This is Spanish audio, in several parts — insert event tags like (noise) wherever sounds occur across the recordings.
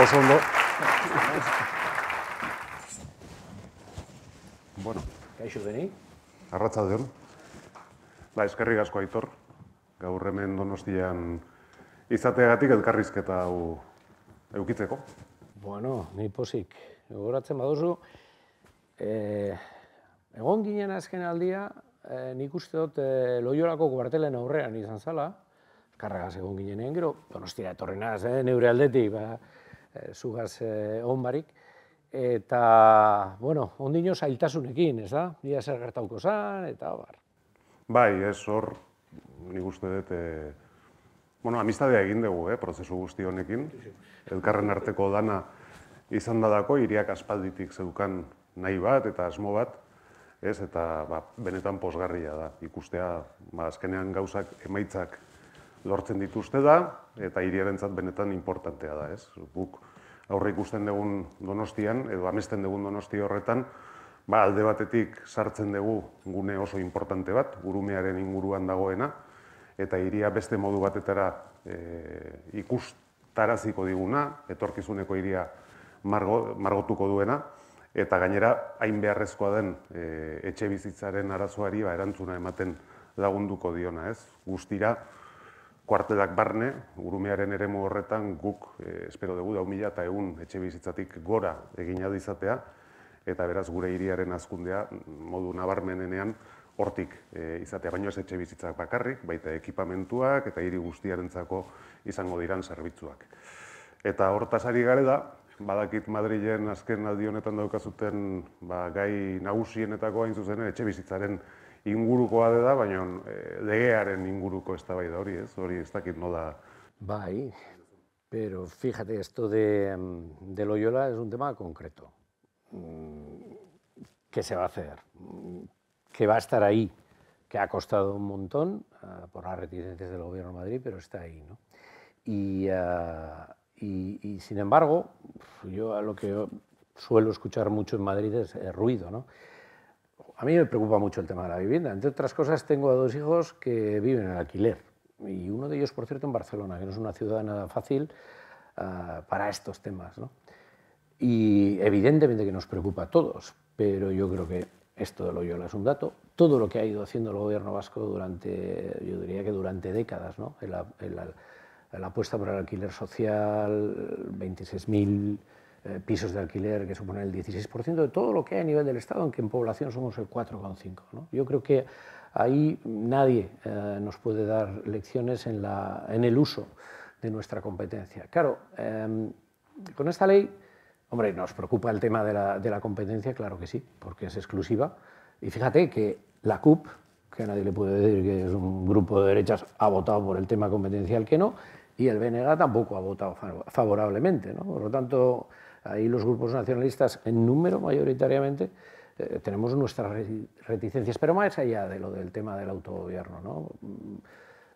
oso bueno. Kaixo deni? Arratza deon. Ba, eskerri gasko aitor. Gaur hemen donostian izateagatik elkarrizketa hau eukitzeko. Bueno, ni posik. Egoratzen baduzu, eh, egon ginen azken aldia, eh, nik uste dut loiorako eh, loiolako kuartelen aurrean izan zala, karragaz egon ginenean, gero, donostia etorri neure aldetik, ba, Eh, zugaz honbarik. Eh, eta, bueno, ondino zailtasunekin, ez da? Ia zer gertauko zan, eta bar. Bai, ez hor, nik uste dut, eh, bueno, amistadea egin dugu, eh, prozesu guzti honekin. Elkarren arteko dana izan dadako, iriak aspalditik zeukan nahi bat eta asmo bat, ez, eta ba, benetan posgarria da. Ikustea, ba, azkenean gauzak emaitzak lortzen dituzte da, eta hiriaren benetan importantea da. Buk aurre ikusten dugun donostian, edo amesten dugun donosti horretan, ba, alde batetik sartzen dugu gune oso importante bat, gurumearen inguruan dagoena, eta hiria beste modu batetara e, ikustaraziko diguna, etorkizuneko hiria margotuko duena, eta gainera hain beharrezkoa den e, etxe bizitzaren arazoari ba, erantzuna ematen lagunduko diona, ez? Guztira, kuartelak barne, urumearen eremu horretan guk eh, espero dugu da humila egun etxe bizitzatik gora egin adizatea, eta beraz gure hiriaren azkundea modu nabarmenenean hortik eh, izatea, baino ez etxe bizitzak bakarrik, baita ekipamentuak eta hiri guztiarentzako izango diran zerbitzuak. Eta horta gare da, badakit Madrilen azken aldionetan daukazuten ba, gai nagusienetako hain zuzen, etxe bizitzaren ingurukoa dar baina e, legearen inguruko eztabaida hori, ez? Hori ez dakit nola Bai, pero fíjate, esto de, mm, de Loyola es un tema concreto. Mm, ¿Qué se va a hacer? Mm, que va a estar ahí, que ha costado un montón ah, por las reticencias del Gobierno de Madrid, pero está ahí. ¿no? Y, ah, y, sin embargo, yo lo que suelo escuchar mucho en Madrid es ruido. ¿no? A mí me preocupa mucho el tema de la vivienda. Entre otras cosas, tengo a dos hijos que viven en alquiler. Y uno de ellos, por cierto, en Barcelona, que no es una ciudad nada fácil ah, para estos temas. Y evidentemente que nos preocupa a todos, pero yo creo que esto de Loyola es un dato. Todo lo que ha ido haciendo el gobierno vasco durante, yo diría que durante décadas, ¿no? la apuesta por el alquiler social, 26.000 eh, pisos de alquiler que suponen el 16% de todo lo que hay a nivel del Estado, aunque en población somos el 4,5%. ¿no? Yo creo que ahí nadie eh, nos puede dar lecciones en, la, en, el uso de nuestra competencia. Claro, em, con esta ley, hombre, nos preocupa el tema de la, competencia, claro que sí, porque es exclusiva. Y fíjate que la CUP, que a nadie le puede decir que es un grupo de derechas, ha votado por el tema competencial que no, y el BNG tampoco ha votado favorablemente. ¿no? Por lo tanto, Ahí los grupos nacionalistas, en número mayoritariamente, eh, tenemos nuestras reticencias, pero más allá de lo del tema del autogobierno, ¿no? Mm,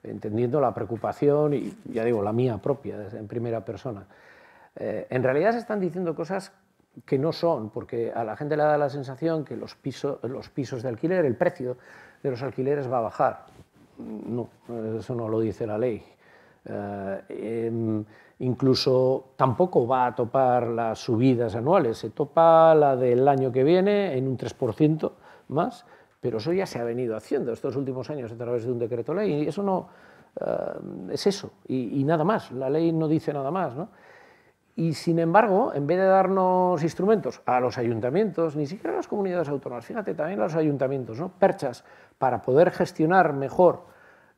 entendiendo la preocupación y, ya digo, la mía propia, en primera persona. Eh, en realidad se están diciendo cosas que no son, porque a la gente le da la sensación que los, los pisos de alquiler, el precio de los alquileres va a bajar. No, eso no lo dice la ley. Eh, em, incluso tampoco va a topar las subidas anuales, se topa la del año que viene en un 3% más, pero eso ya se ha venido haciendo estos últimos años a través de un decreto ley y eso no eh, es eso y, nada más, la ley no dice nada más. Y sin embargo, en vez de darnos instrumentos a los ayuntamientos, ni siquiera a las comunidades autónomas, fíjate, también a los ayuntamientos, ¿no? perchas para poder gestionar mejor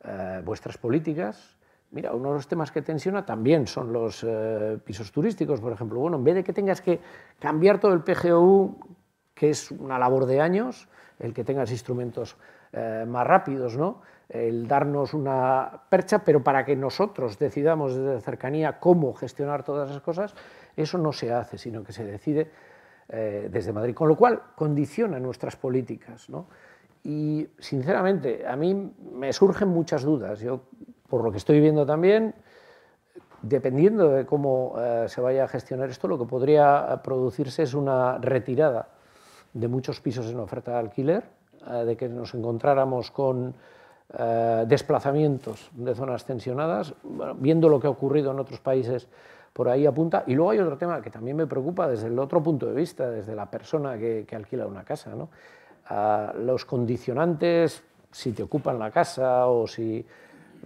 eh, vuestras políticas, Mira, uno de los temas que tensiona también son los eh, pisos turísticos, por ejemplo. Bueno, en vez de que tengas que cambiar todo el PGU, que es una labor de años, el que tengas instrumentos eh, más rápidos, el darnos una percha, pero para que nosotros decidamos desde cercanía cómo gestionar todas esas cosas, eso no se hace, sino que se decide eh, desde Madrid, con lo cual condiciona nuestras políticas. Y sinceramente, a mí me surgen muchas dudas. Yo por lo que estoy viendo también, dependiendo de cómo eh, se vaya a gestionar esto, lo que podría producirse es una retirada de muchos pisos en oferta de alquiler, eh, de que nos encontráramos con eh, desplazamientos de zonas tensionadas, viendo lo que ha ocurrido en otros países por ahí apunta. Y luego hay otro tema que también me preocupa desde el otro punto de vista, desde la persona que, alquila una casa. Ah, los condicionantes, si te ocupan la casa o si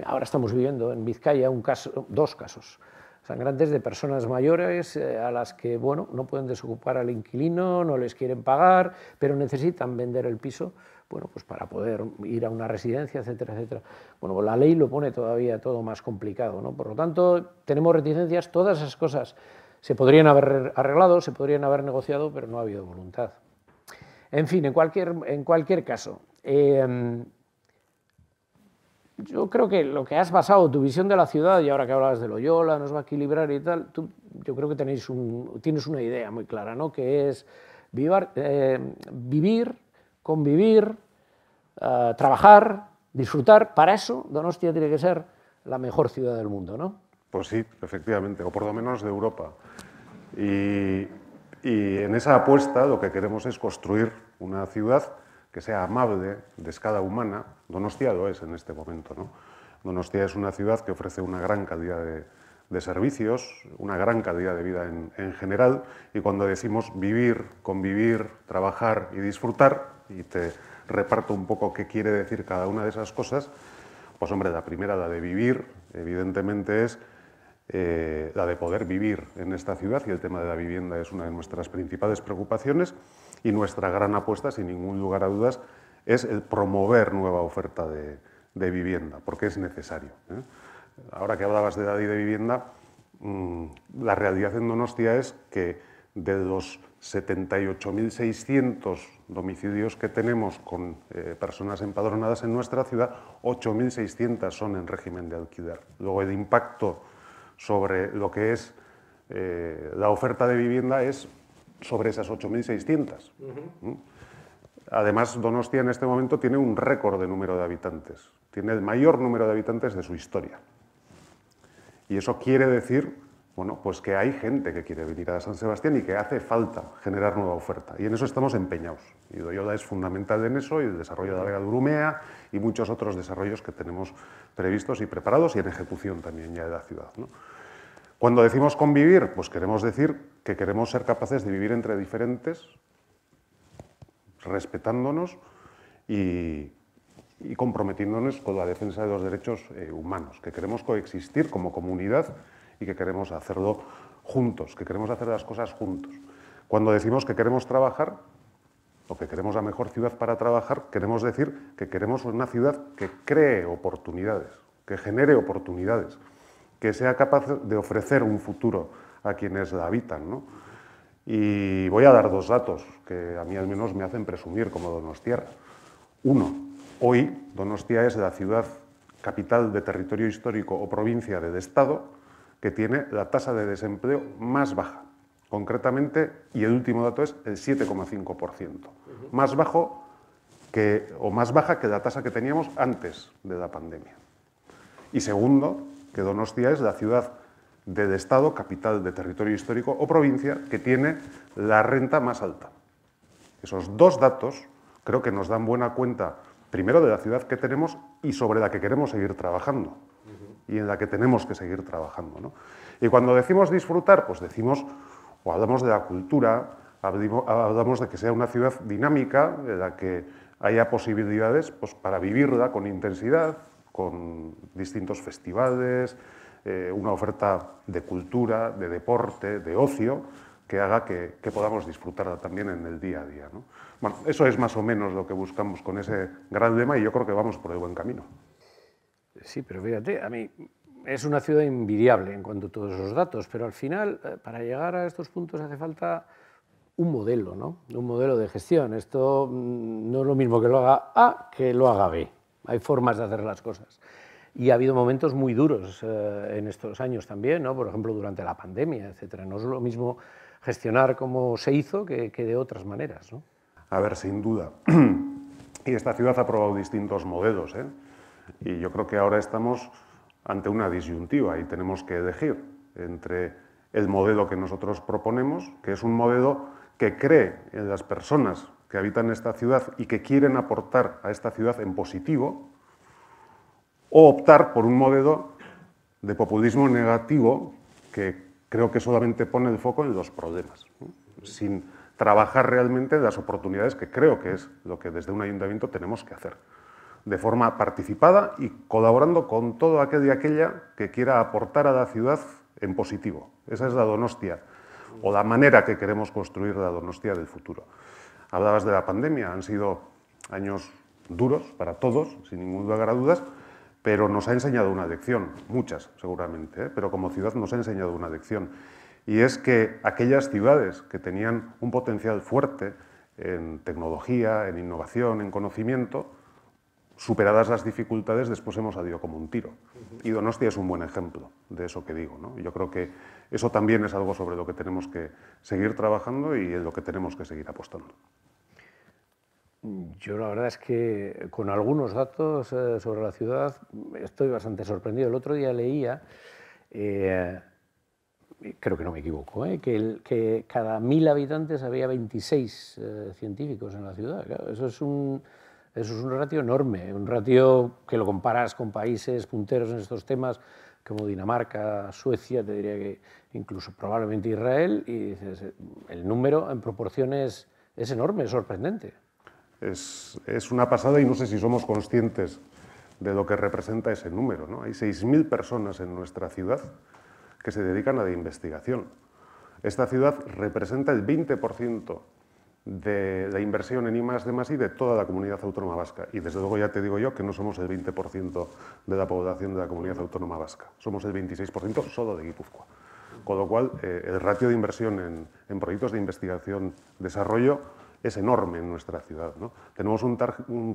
Ahora estamos viviendo en Vizcaya un caso, dos casos sangrantes de personas mayores eh, a las que bueno, no pueden desocupar al inquilino, no les quieren pagar, pero necesitan vender el piso bueno, pues para poder ir a una residencia, etcétera, etcétera. Bueno, la ley lo pone todavía todo más complicado. ¿no? Por lo tanto, tenemos reticencias, todas esas cosas se podrían haber arreglado, se podrían haber negociado, pero no ha habido voluntad. En fin, en cualquier, en cualquier caso, eh, yo creo que lo que has basado, tu visión de la ciudad, y ahora que hablas de Loyola, nos va a equilibrar y tal, tú, yo creo que tenéis tienes una idea muy clara, ¿no? que es vivar, eh, vivir, convivir, eh, trabajar, disfrutar. Para eso, Donostia tiene que ser la mejor ciudad del mundo, ¿no? Pues sí, efectivamente, o por lo menos de Europa. Y, y en esa apuesta lo que queremos es construir una ciudad que sea amable de escala humana, Donostia lo es en este momento. ¿no? Donostia es una ciudad que ofrece una gran calidad de, servicios, una gran calidad de vida en, general, y cuando decimos vivir, convivir, trabajar y disfrutar, y te reparto un poco qué quiere decir cada una de esas cosas, pues hombre, la primera, la de vivir, evidentemente es eh, la de poder vivir en esta ciudad, y el tema de la vivienda es una de nuestras principales preocupaciones, y nuestra gran apuesta, sin ningún lugar a dudas, es el promover nueva oferta de, vivienda, porque es necesario. ¿eh? Ahora que hablabas de edad de vivienda, mm, la realidad en Donostia es que de los 78.600 domicilios que tenemos con eh, personas empadronadas en nuestra ciudad, 8.600 son en régimen de alquiler. Luego el impacto sobre lo que es eh, la oferta de vivienda es sobre esas 8.600. ¿Mm? Además, Donostia en este momento tiene un récord de número de habitantes, tiene el mayor número de habitantes de su historia. Y eso quiere decir, bueno, pues que hay gente que quiere venir a San Sebastián y que hace falta generar nueva oferta. Y en eso estamos empeñados. Y Doyoda es fundamental en eso, y el desarrollo de la Vega de Urumea y muchos otros desarrollos que tenemos previstos y preparados y en ejecución también ya de la ciudad. Cuando decimos convivir, pues queremos decir que queremos ser capaces de vivir entre diferentes, respetándonos y, comprometiéndonos con la defensa de los derechos eh, humanos, que queremos coexistir como comunidad y que queremos hacerlo juntos, que queremos hacer las cosas juntos. Cuando decimos que queremos trabajar o que queremos la mejor ciudad para trabajar, queremos decir que queremos una ciudad que cree oportunidades, que genere oportunidades, que sea capaz de ofrecer un futuro a quienes la habitan. Y voy a dar dos datos que a mí al menos me hacen presumir como Donostiarra. Uno, hoy Donostia es la ciudad capital de territorio histórico o provincia de Estado que tiene la tasa de desempleo más baja, concretamente, y el último dato es el 7,5%, más bajo que, o más baja que la tasa que teníamos antes de la pandemia. Y segundo, que Donostia es la ciudad de Estado, capital de territorio histórico o provincia que tiene la renta más alta. Esos dos datos creo que nos dan buena cuenta, primero, de la ciudad que tenemos y sobre la que queremos seguir trabajando y en la que tenemos que seguir trabajando. ¿no? Y cuando decimos disfrutar, pues decimos o hablamos de la cultura, hablamos de que sea una ciudad dinámica, de la que haya posibilidades pues, para vivirla con intensidad, con distintos festivales, eh, una oferta de cultura, de deporte, de ocio, que haga que, podamos disfrutarla también en el día a día. Bueno, eso es más o menos lo que buscamos con ese gran lema y yo creo que vamos por el buen camino. Sí, pero fíjate, a mí es una ciudad invidiable en cuanto a todos esos datos, pero al final, eh, para llegar a estos puntos hace falta un modelo, ¿no? Un modelo de gestión. Esto mm, no es lo mismo que lo haga A que lo haga B. Hay formas de hacer las cosas y ha habido momentos muy duros eh, en estos años también, por ejemplo, durante la pandemia, etcétera. No es lo mismo gestionar como se hizo que, de otras maneras. ¿no? A ver, sin duda. (clears throat) y esta ciudad ha probado distintos modelos. ¿eh? Y yo creo que ahora estamos ante una disyuntiva y tenemos que elegir entre el modelo que nosotros proponemos, que es un modelo que cree en las personas que habitan esta ciudad y que quieren aportar a esta ciudad en positivo, o optar por un modelo de populismo negativo que creo que solamente pone el foco en los problemas, sin trabajar realmente las oportunidades que creo que es lo que desde un ayuntamiento tenemos que hacer, de forma participada y colaborando con todo aquel y aquella que quiera aportar a la ciudad en positivo. Esa es la donostia o la manera que queremos construir la donostia del futuro. Hablabas de la pandemia, han sido años duros para todos, sin ningún lugar a dudas, pero nos ha enseñado una lección, muchas seguramente, ¿eh? pero como ciudad nos ha enseñado una lección. Y es que aquellas ciudades que tenían un potencial fuerte en tecnología, en innovación, en conocimiento, superadas las dificultades, después hemos salido como un tiro. Y Donostia es un buen ejemplo de eso que digo. Yo creo que eso también es algo sobre lo que tenemos que seguir trabajando y en lo que tenemos que seguir apostando. Yo la verdad es que con algunos datos eh, sobre la ciudad estoy bastante sorprendido. El otro día leía, eh, creo que no me equivoco, eh, que, cada mil habitantes había 26 científicos en la ciudad. eso, es un, eso es un ratio enorme, un ratio que lo comparas con países punteros en estos temas como Dinamarca, Suecia, te diría que incluso probablemente Israel, y el número en proporciones es enorme, es sorprendente. Es, una pasada y no sé si somos conscientes de lo que representa ese número. ¿no? Hay 6.000 personas en nuestra ciudad que se dedican a la investigación. Esta ciudad representa el 20% de la inversión en I de de toda la comunidad autónoma vasca. Y desde luego ya te digo yo que no somos el 20% de la población de la comunidad autónoma vasca, somos el 26% solo de Guipúzcoa. Con lo cual, eh, el ratio de inversión en, en proyectos de investigación-desarrollo es enorme en nuestra ciudad. ¿no? Tenemos un,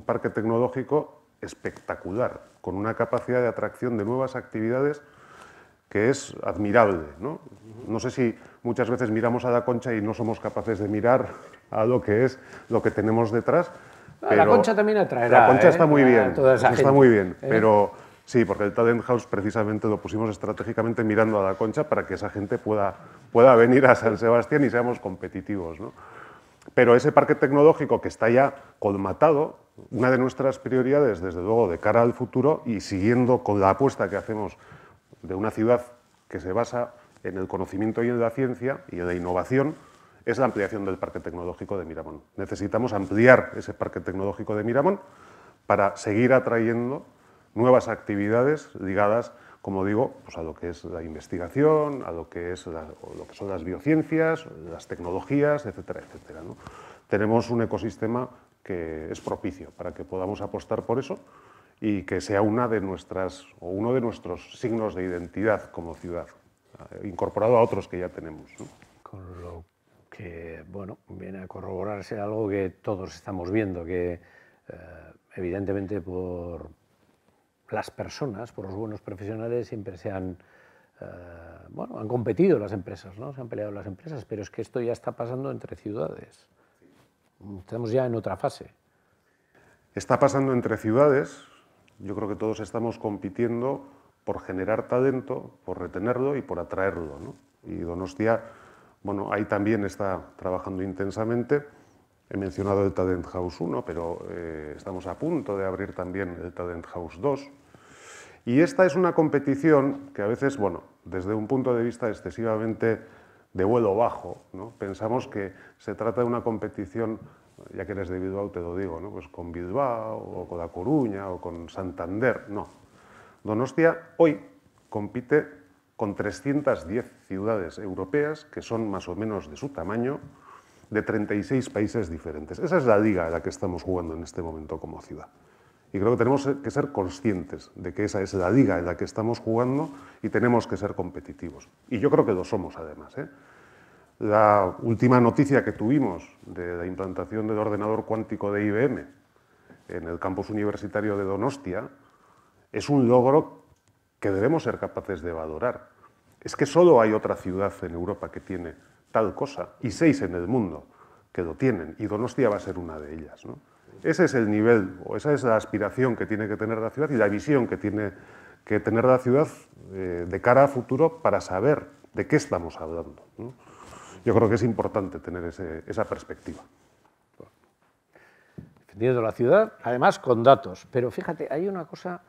parque tecnológico espectacular, con una capacidad de atracción de nuevas actividades que es admirable. ¿no? ¿no? sé si muchas veces miramos a la concha y no somos capaces de mirar a lo que es, lo que tenemos detrás. la concha también atraerá. La concha está ¿eh? muy bien. Está ¿eh? muy bien. Pero sí, porque el Talent House precisamente lo pusimos estratégicamente mirando a la concha para que esa gente pueda, pueda venir a San Sebastián y seamos competitivos. ¿no? Pero ese parque tecnológico que está ya colmatado, una de nuestras prioridades, desde luego, de cara al futuro y siguiendo con la apuesta que hacemos de una ciudad que se basa en el conocimiento y en la ciencia y en la innovación, es la ampliación del parque tecnológico de Miramón. Necesitamos ampliar ese parque tecnológico de Miramón para seguir atrayendo nuevas actividades ligadas a como digo, pues a lo que es la investigación, a lo que, es lo que son las biociencias, las tecnologías, etcétera, etcétera. Tenemos un ecosistema que es propicio para que podamos apostar por eso y que sea una de nuestras, o uno de nuestros signos de identidad como ciudad, eh, incorporado a otros que ya tenemos. Con lo que, bueno, viene a corroborarse algo que todos estamos viendo, que eh, evidentemente por las personas, por los buenos profesionales, siempre se han, eh, bueno, han competido las empresas, ¿no? se han peleado las empresas, pero es que esto ya está pasando entre ciudades. Estamos ya en otra fase. Está pasando entre ciudades. Yo creo que todos estamos compitiendo por generar talento, por retenerlo y por atraerlo. Y Donostia, bueno, ahí también está trabajando intensamente. He mencionado el Tadent House 1, pero eh, estamos a punto de abrir también el Tadent House 2. Y esta es una competición que a veces, bueno, desde un punto de vista excesivamente de vuelo bajo, pensamos que se trata de una competición, ya que eres de Bilbao te lo digo, pues con Bilbao o con La Coruña o con Santander, no. Donostia hoy compite con 310 ciudades europeas que son más o menos de su tamaño, de 36 países diferentes. Esa es la liga en la que estamos jugando en este momento como ciudad. Y creo que tenemos que ser conscientes de que esa es la liga en la que estamos jugando y tenemos que ser competitivos. Y yo creo que lo somos además. ¿eh? La última noticia que tuvimos de la implantación del ordenador cuántico de IBM en el campus universitario de Donostia es un logro que debemos ser capaces de valorar. Es que solo hay otra ciudad en Europa que tiene tal cosa, y seis en el mundo que lo tienen, y Donostia va a ser una de ellas. ¿no? Ese es el nivel, o esa es la aspiración que tiene que tener la ciudad y la visión que tiene que tener la ciudad eh, de cara a futuro para saber de qué estamos hablando. Yo creo que es importante tener esa perspectiva. Defendiendo la ciudad, además con datos. Pero fíjate, hay una cosa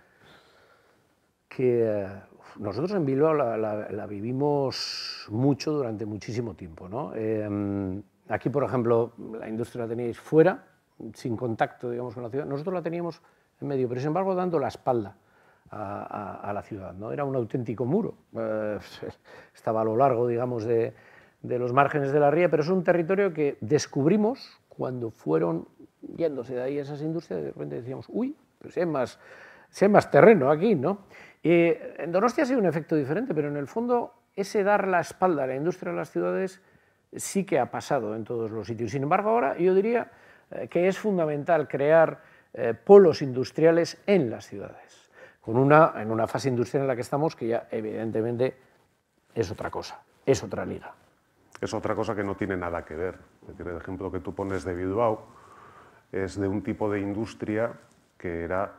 que eh, nosotros en Bilbao la, vivimos mucho durante muchísimo tiempo. Eh, aquí, por ejemplo, la industria la teníais fuera, sin contacto digamos, con la ciudad. Nosotros la teníamos en medio, pero sin embargo dando la espalda a, la ciudad. ¿no? Era un auténtico muro. Eh, (laughs) estaba a lo largo digamos, de, los márgenes de la ría, pero es un territorio que descubrimos cuando fueron yéndose de ahí esas industrias. De repente decíamos, uy, Pues más, si más terreno aquí, ¿no? Eh, en Donostia ha sido un efecto diferente, pero en el fondo ese dar la espalda a la industria de las ciudades sí que ha pasado en todos los sitios. Sin embargo, ahora yo diría eh, que es fundamental crear eh, polos industriales en las ciudades, con una, en una fase industrial en la que estamos que ya evidentemente es otra cosa, es otra liga. Es otra cosa que no tiene nada que ver. El ejemplo que tú pones de Bilbao es de un tipo de industria que era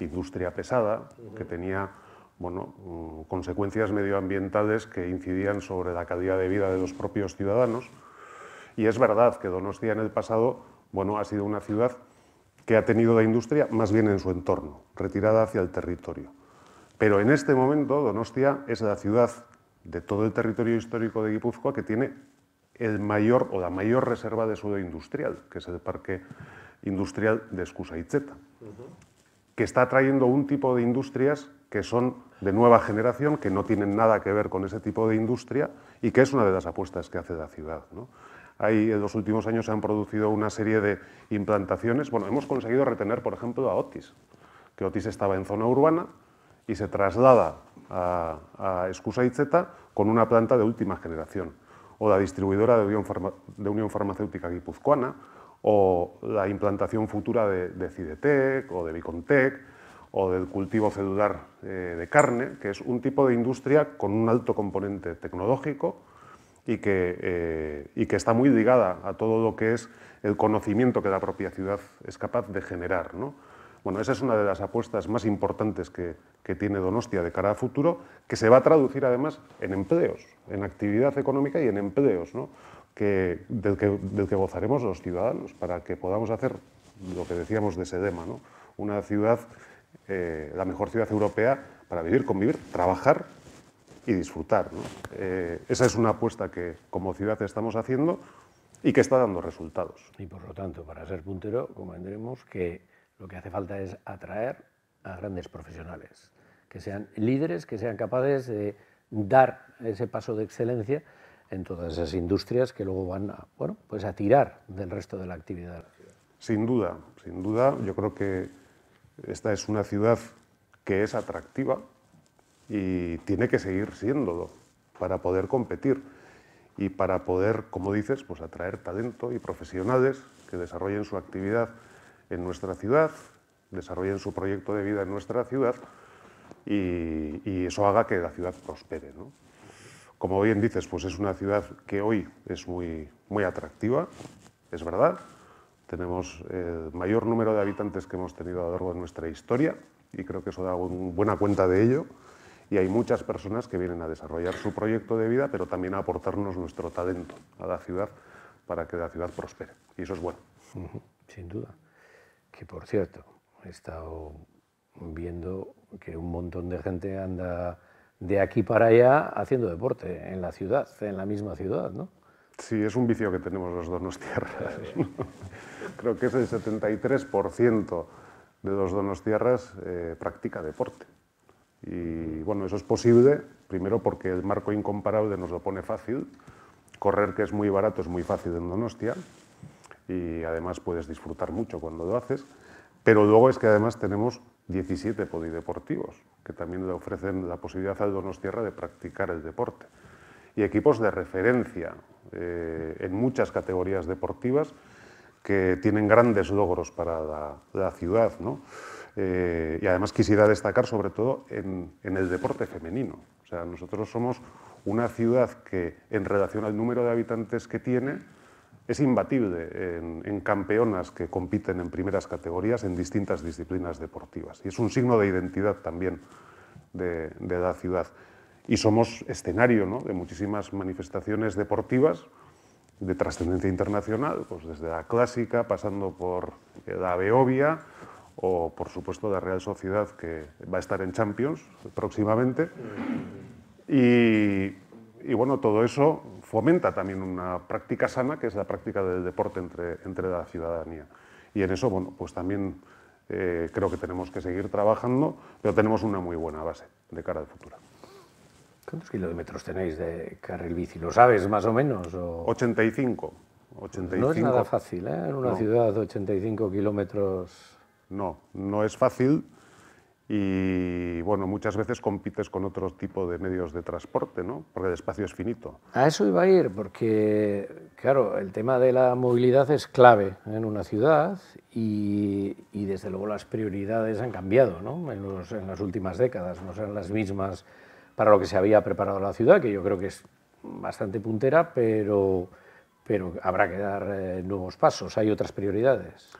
industria pesada que tenía bueno, mm, consecuencias medioambientales que incidían sobre la calidad de vida de los propios ciudadanos. Y es verdad que Donostia en el pasado bueno, ha sido una ciudad que ha tenido la industria más bien en su entorno, retirada hacia el territorio. Pero en este momento Donostia es la ciudad de todo el territorio histórico de Guipúzcoa que tiene el mayor o la mayor reserva de suelo industrial, que es el parque industrial de Escusaitzeta. y que está trayendo un tipo de industrias que son de nueva generación, que no tienen nada que ver con ese tipo de industria y que es una de las apuestas que hace la ciudad. ¿no? en los últimos años se han producido una serie de implantaciones. Bueno, hemos conseguido retener, por ejemplo, a Otis, que Otis estaba en zona urbana y se traslada a, Excusa y Z con una planta de última generación. O la distribuidora de de Unión Farmacéutica Guipuzcoana, o la implantación futura de, de Cidetec o de Bicontec o del cultivo celular eh, de carne, que es un tipo de industria con un alto componente tecnológico y que, eh, y que está muy ligada a todo lo que es el conocimiento que la propia ciudad es capaz de generar. ¿no? Bueno, esa es una de las apuestas más importantes que, que, tiene Donostia de cara a futuro, que se va a traducir además en empleos, en actividad económica y en empleos. ¿no? del, que, del, gozaremos los ciudadanos para que podamos hacer lo que decíamos de Sedema, ¿no? una ciudad, eh, la mejor ciudad europea para vivir, convivir, trabajar y disfrutar. Eh, esa es una apuesta que como ciudad estamos haciendo y que está dando resultados. Y por lo tanto, para ser puntero, comprenderemos que lo que hace falta es atraer a grandes profesionales, que sean líderes, que sean capaces de dar ese paso de excelencia en todas esas industrias que luego van a, bueno, pues a tirar del resto de la actividad. Sin duda, sin duda, yo creo que esta es una ciudad que es atractiva y tiene que seguir siéndolo para poder competir y para poder, como dices, pues atraer talento y profesionales que desarrollen su actividad en nuestra ciudad, desarrollen su proyecto de vida en nuestra ciudad y, y eso haga que la ciudad prospere. ¿no? Como bien dices, pues es una ciudad que hoy es muy, muy atractiva, es verdad. Tenemos el eh, mayor número de habitantes que hemos tenido a lo largo de nuestra historia y creo que eso da buena cuenta de ello. Y hay muchas personas que vienen a desarrollar su proyecto de vida, pero también a aportarnos nuestro talento a la ciudad para que la ciudad prospere. Y eso es bueno. Sin duda. Que por cierto, he estado viendo que un montón de gente anda de aquí para allá haciendo deporte en la ciudad, en la misma ciudad, ¿no? Sí, es un vicio que tenemos los donostiarras. tierras. Creo que es el 73% de los donostiarras eh, practica deporte. Y bueno, eso es posible, primero porque el marco incomparable nos lo pone fácil. Correr, que es muy barato, es muy fácil en Donostia. Y además puedes disfrutar mucho cuando lo haces. Pero luego es que además tenemos 17 polideportivos, que también le ofrecen la posibilidad al tierra de practicar el deporte. Y equipos de referencia eh, en muchas categorías deportivas que tienen grandes logros para la, ciudad. Eh, y además quisiera destacar sobre todo en, en el deporte femenino. O sea, nosotros somos una ciudad que en relación al número de habitantes que tiene, es imbatible en, campeonas que compiten en primeras categorías en distintas disciplinas deportivas. Y es un signo de identidad también de, la ciudad. Y somos escenario ¿no? de muchísimas manifestaciones deportivas de trascendencia internacional, pues desde la clásica, pasando por la Beovia o, por supuesto, la Real Sociedad, que va a estar en Champions próximamente. Y, y bueno, todo eso fomenta también una práctica sana, que es la práctica del deporte entre, entre la ciudadanía. Y en eso, bueno, pues también eh, creo que tenemos que seguir trabajando, pero tenemos una muy buena base de cara al futuro. ¿Cuántos kilómetros tenéis de carril bici? ¿Lo sabes más o menos? 85. 85. No es nada fácil, ¿eh? En una ciudad de 85 kilómetros. No, no es fácil y bueno, muchas veces compites con otro tipo de medios de transporte, ¿no? porque el espacio es finito. A eso iba a ir, porque claro, el tema de la movilidad es clave en una ciudad y, y desde luego las prioridades han cambiado ¿no? en, las últimas décadas, no son las mismas para lo que se había preparado la ciudad, que yo creo que es bastante puntera, pero, pero habrá que dar eh, nuevos pasos, hay otras prioridades.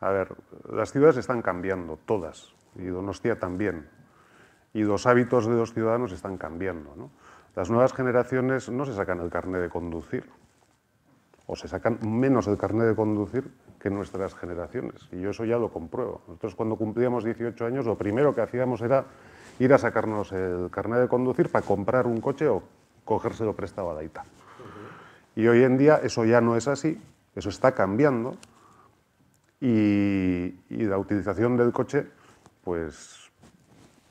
A ver, las ciudades están cambiando, todas, y Donostia también. Y los hábitos de los ciudadanos están cambiando. Las nuevas generaciones no se sacan el carnet de conducir, o se sacan menos el carnet de conducir que nuestras generaciones. Y yo eso ya lo compruebo. Nosotros cuando cumplíamos 18 años, lo primero que hacíamos era ir a sacarnos el carnet de conducir para comprar un coche o cogérselo prestado a la ITA. Y hoy en día eso ya no es así, eso está cambiando y la utilización del coche pues,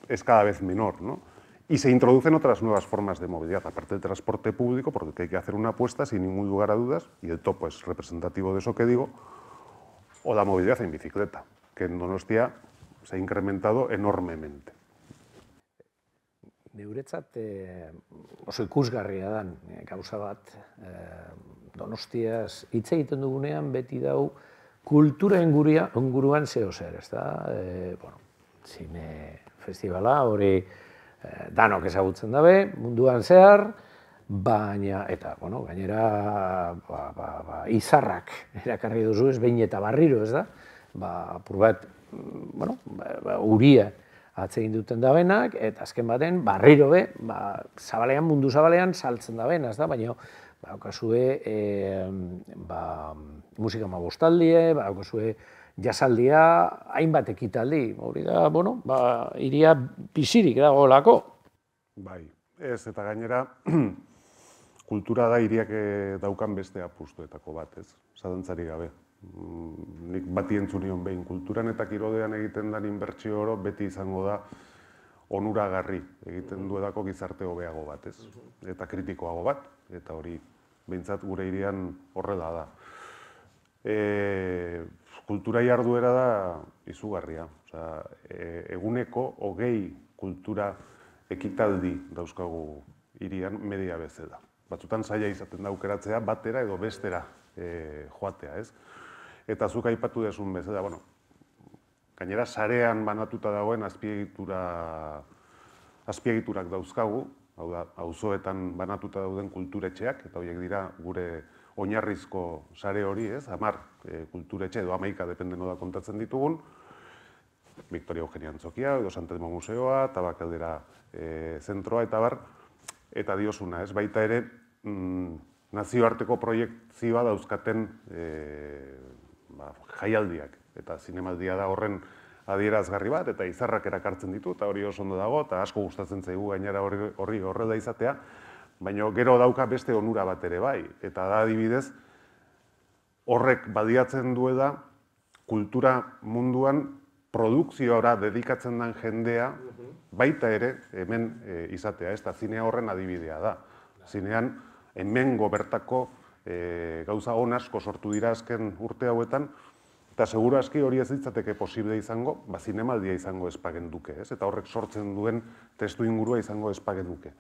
es cada vez menor. ¿no? Y se introducen otras nuevas formas de movilidad, aparte del transporte público, porque hay que hacer una apuesta sin ningún lugar a dudas, y el topo es representativo de eso que digo, o la movilidad en bicicleta, que en Donostia se ha incrementado enormemente. Neuretzat eh, oso ikusgarria dan eh, gauza bat eh, Donostiaz hitz egiten dugunean beti dau kultura inguruan zeo zer, Eh, bueno, zine festivala, hori eh, danok ezagutzen dabe, munduan zehar, baina, eta, bueno, gainera, ba, ba, ba, izarrak erakarri duzu ez, behin eta barriro ez da, ba, apur mm, bueno, ba, ba, uria atzegin duten da benak, eta azken baten, barriro be, ba, zabalean, mundu zabalean saltzen da ez da, baina, ba, okazue, e, ba, musika bostaldie, ba, jasaldia hainbat ekitaldi. Hori da, bueno, ba, iria bizirik dago lako. Bai, ez, eta gainera, (clears throat) kultura da iriak eh, daukan beste apustuetako bat, ez? Zadantzari gabe. Mm, nik bati entzunion behin, kulturan eta kirodean egiten den inbertsio oro beti izango da onuragarri egiten duedako gizarte hobeago bat, ez? Eta kritikoago bat, eta hori, behintzat gure irian horrela da. da. Eh, e, kultura jarduera da izugarria. E, eguneko hogei kultura ekitaldi dauzkagu irian media beze Batzutan zaila izaten da aukeratzea batera edo bestera e, joatea, ez? Eta zuk aipatu desun bezala, bueno, gainera sarean banatuta dagoen azpiegitura azpiegiturak dauzkagu, hau da, auzoetan banatuta dauden kulturetxeak, eta horiek dira gure oinarrizko sare hori, ez, amar e, eh, kulturetxe edo amaika dependen da kontatzen ditugun, Victoria Eugenia Antzokia, edo Santelmo Museoa, tabakaldera e, eh, zentroa, eta bar, eta diosuna, ez, baita ere, mm, nazioarteko proiektzioa dauzkaten e, ba, jaialdiak, eta zinemaldia da horren adierazgarri bat, eta izarrak erakartzen ditu, eta hori oso ondo dago, eta asko gustatzen zaigu gainera horri horrela izatea, Baina gero dauka beste onura bat ere bai. Eta da adibidez horrek badiatzen du da kultura munduan produkzioa dedikatzen den jendea mhm. baita ere hemen e, izatea. Ez da zinea horren adibidea da. Zinean hemen gobertako e, gauza hon asko sortu dira azken urte hauetan, eta seguru aski hori ez ditzateke posible izango, ba zinemaldia izango espagenduke, ez? Eta horrek sortzen duen testu ingurua izango espagenduke.